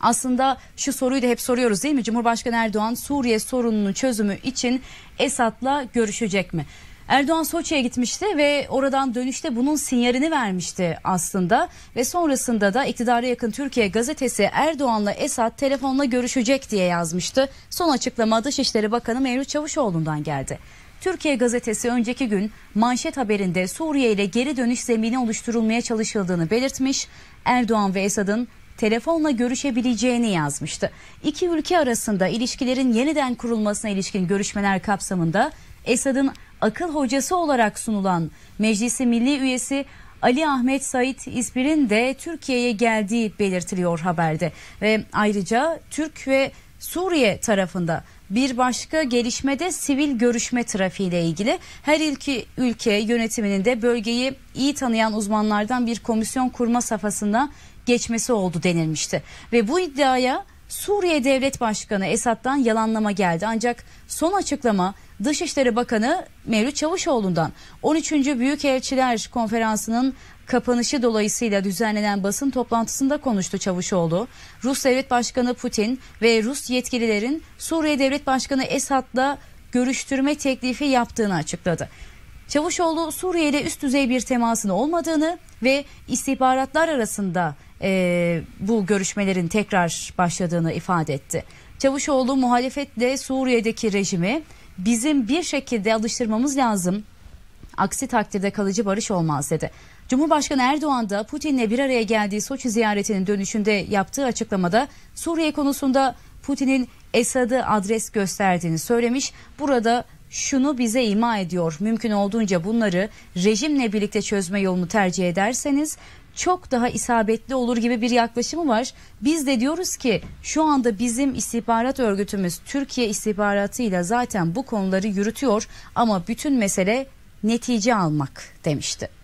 Aslında şu soruyu da hep soruyoruz değil mi? Cumhurbaşkanı Erdoğan Suriye sorununun çözümü için Esad'la görüşecek mi? Erdoğan Soçi'ye gitmişti ve oradan dönüşte bunun sinyalini vermişti aslında ve sonrasında da iktidara yakın Türkiye gazetesi Erdoğan'la Esad telefonla görüşecek diye yazmıştı. Son açıklama Dışişleri Bakanı Mevlüt Çavuşoğlu'ndan geldi. Türkiye gazetesi önceki gün manşet haberinde Suriye ile geri dönüş zemini oluşturulmaya çalışıldığını belirtmiş. Erdoğan ve Esad'ın telefonla görüşebileceğini yazmıştı. İki ülke arasında ilişkilerin yeniden kurulmasına ilişkin görüşmeler kapsamında Esad'ın akıl hocası olarak sunulan meclisi milli üyesi Ali Ahmet Said İspir'in de Türkiye'ye geldiği belirtiliyor haberde. Ve ayrıca Türk ve Suriye tarafında bir başka gelişmede sivil görüşme trafiğiyle ilgili her ilki ülke yönetiminin de bölgeyi iyi tanıyan uzmanlardan bir komisyon kurma safhasında geçmesi oldu denilmişti. Ve bu iddiaya Suriye Devlet Başkanı Esad'dan yalanlama geldi. Ancak son açıklama Dışişleri Bakanı Mevlüt Çavuşoğlu'ndan 13. Büyükelçiler Konferansı'nın kapanışı dolayısıyla düzenlenen basın toplantısında konuştu Çavuşoğlu. Rus Devlet Başkanı Putin ve Rus yetkililerin Suriye Devlet Başkanı Esad'la görüştürme teklifi yaptığını açıkladı. Çavuşoğlu Suriye ile üst düzey bir temasın olmadığını ve istihbaratlar arasında e, bu görüşmelerin tekrar başladığını ifade etti. Çavuşoğlu muhalefetle Suriye'deki rejimi bizim bir şekilde alıştırmamız lazım. Aksi takdirde kalıcı barış olmaz dedi. Cumhurbaşkanı Erdoğan da Putin'le bir araya geldiği Soçi ziyaretinin dönüşünde yaptığı açıklamada Suriye konusunda Putin'in Esad'ı adres gösterdiğini söylemiş. Burada şunu bize ima ediyor. Mümkün olduğunca bunları rejimle birlikte çözme yolunu tercih ederseniz çok daha isabetli olur gibi bir yaklaşımı var. Biz de diyoruz ki şu anda bizim istihbarat örgütümüz Türkiye istihbaratıyla zaten bu konuları yürütüyor ama bütün mesele netice almak demişti.